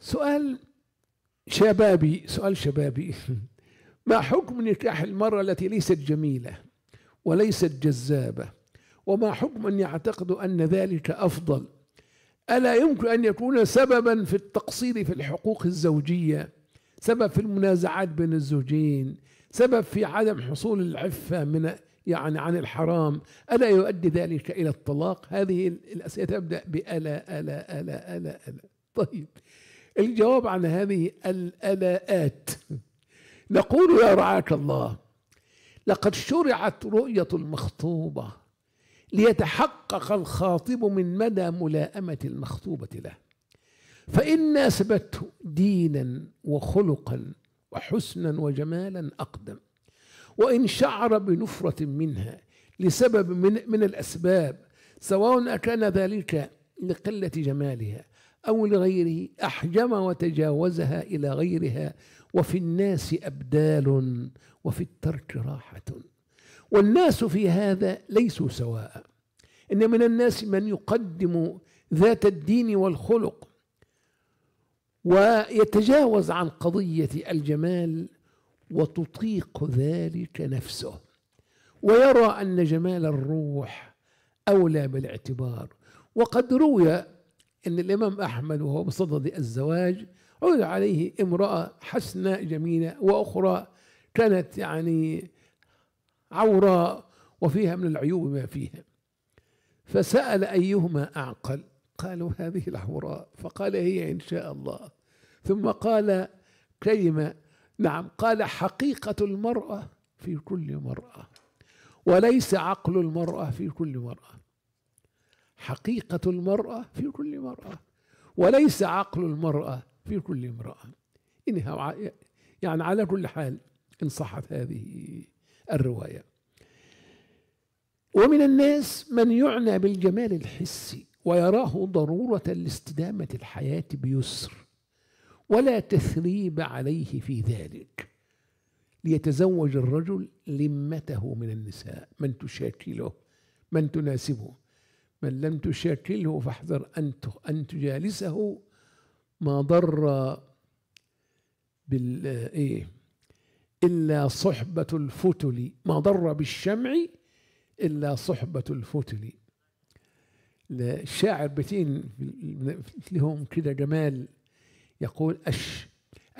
سؤال شبابي سؤال شبابي ما حكم نكاح المرأة التي ليست جميلة وليست جذابة وما حكم أن يعتقد أن ذلك أفضل ألا يمكن أن يكون سببا في التقصير في الحقوق الزوجية سبب في المنازعات بين الزوجين سبب في عدم حصول العفة من يعني عن الحرام ألا يؤدي ذلك إلى الطلاق هذه الأسئلة تبدأ بألا ألا ألا ألا ألا طيب الجواب عن هذه الألاءات نقول يا رعاك الله لقد شرعت رؤية المخطوبة ليتحقق الخاطب من مدى ملائمة المخطوبة له فإن ناسبته دينا وخلقا وحسنا وجمالا أقدم وإن شعر بنفرة منها لسبب من, من الأسباب سواء أكان ذلك لقلة جمالها أو لغيره أحجم وتجاوزها إلى غيرها وفي الناس أبدال وفي الترك راحة والناس في هذا ليسوا سواء إن من الناس من يقدم ذات الدين والخلق ويتجاوز عن قضية الجمال وتطيق ذلك نفسه ويرى أن جمال الروح أولى بالاعتبار وقد روي ان الامام احمد وهو بصدد الزواج عرض عليه امراه حسناء جميله واخرى كانت يعني عوراء وفيها من العيوب ما فيها فسال ايهما اعقل قالوا هذه العوراء فقال هي ان شاء الله ثم قال كلمه نعم قال حقيقه المراه في كل مراه وليس عقل المراه في كل مراه حقيقة المرأة في كل مرأة وليس عقل المرأة في كل امرأة إنها يعني على كل حال إن صحت هذه الرواية ومن الناس من يعنى بالجمال الحسي ويراه ضرورة لاستدامة الحياة بيسر ولا تثريب عليه في ذلك ليتزوج الرجل لمته من النساء من تشاكله من تناسبه من لم تشاكله فاحذر أن تجالسه ما ضر بال إيه إلا صحبة الفتل ما ضر بالشمع إلا صحبة الفتل الشاعر بتين لهم كده جمال يقول أش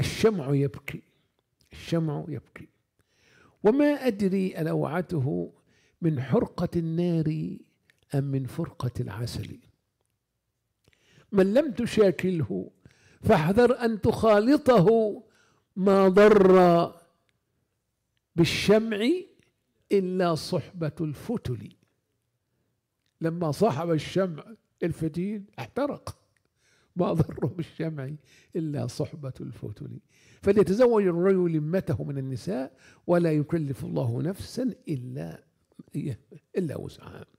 الشمع يبكي الشمع يبكي وما أدري ألوعته من حرقة النار أم من فرقة العسل من لم تشاكله فاحذر أن تخالطه ما ضر بالشمع إلا صحبة الفتل لما صاحب الشمع الفتيل احترق ما ضر بالشمع إلا صحبة الفتل فليتزوج الرجل لمته من النساء ولا يكلف الله نفسا إلا إلا وسعها